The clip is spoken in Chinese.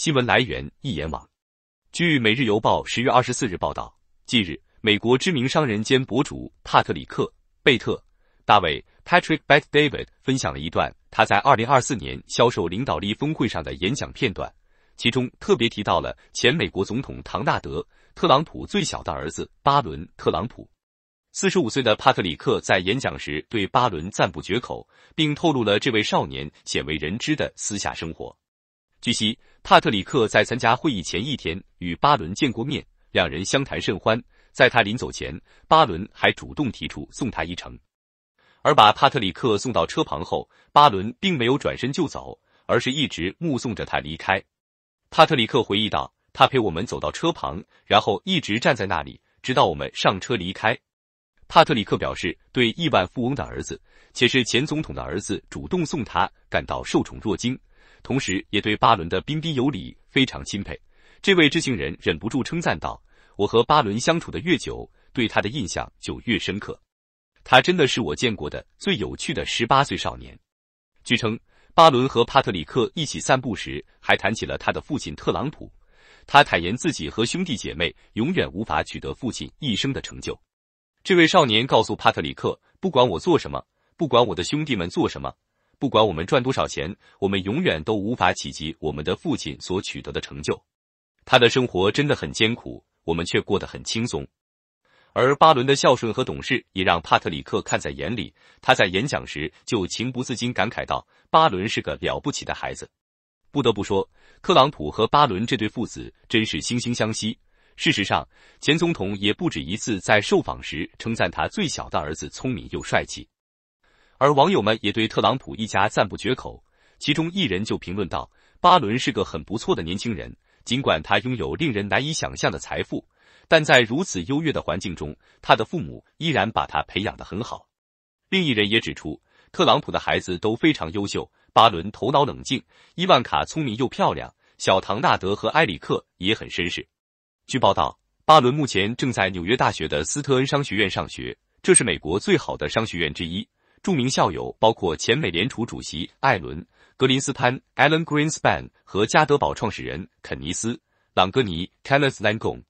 新闻来源：一言网。据《每日邮报》十月二十四日报道，近日，美国知名商人兼博主帕特里克·贝特·大卫 （Patrick Beth David） 分享了一段他在二零二四年销售领导力峰会上的演讲片段，其中特别提到了前美国总统唐纳德·特朗普最小的儿子巴伦·特朗普。四十五岁的帕特里克在演讲时对巴伦赞不绝口，并透露了这位少年鲜为人知的私下生活。据悉，帕特里克在参加会议前一天与巴伦见过面，两人相谈甚欢。在他临走前，巴伦还主动提出送他一程。而把帕特里克送到车旁后，巴伦并没有转身就走，而是一直目送着他离开。帕特里克回忆道：“他陪我们走到车旁，然后一直站在那里，直到我们上车离开。”帕特里克表示，对亿万富翁的儿子，且是前总统的儿子主动送他，感到受宠若惊。同时，也对巴伦的彬彬有礼非常钦佩。这位知情人忍不住称赞道：“我和巴伦相处的越久，对他的印象就越深刻。他真的是我见过的最有趣的十八岁少年。”据称，巴伦和帕特里克一起散步时，还谈起了他的父亲特朗普。他坦言自己和兄弟姐妹永远无法取得父亲一生的成就。这位少年告诉帕特里克：“不管我做什么，不管我的兄弟们做什么。”不管我们赚多少钱，我们永远都无法企及我们的父亲所取得的成就。他的生活真的很艰苦，我们却过得很轻松。而巴伦的孝顺和懂事也让帕特里克看在眼里。他在演讲时就情不自禁感慨道：“巴伦是个了不起的孩子。”不得不说，特朗普和巴伦这对父子真是惺惺相惜。事实上，前总统也不止一次在受访时称赞他最小的儿子聪明又帅气。而网友们也对特朗普一家赞不绝口，其中一人就评论道：“巴伦是个很不错的年轻人，尽管他拥有令人难以想象的财富，但在如此优越的环境中，他的父母依然把他培养的很好。”另一人也指出，特朗普的孩子都非常优秀，巴伦头脑冷静，伊万卡聪明又漂亮，小唐纳德和埃里克也很绅士。据报道，巴伦目前正在纽约大学的斯特恩商学院上学，这是美国最好的商学院之一。著名校友包括前美联储主席艾伦·格林斯潘 （Alan Greenspan） 和嘉德宝创始人肯尼斯·朗格尼 （Kenneth Langone）。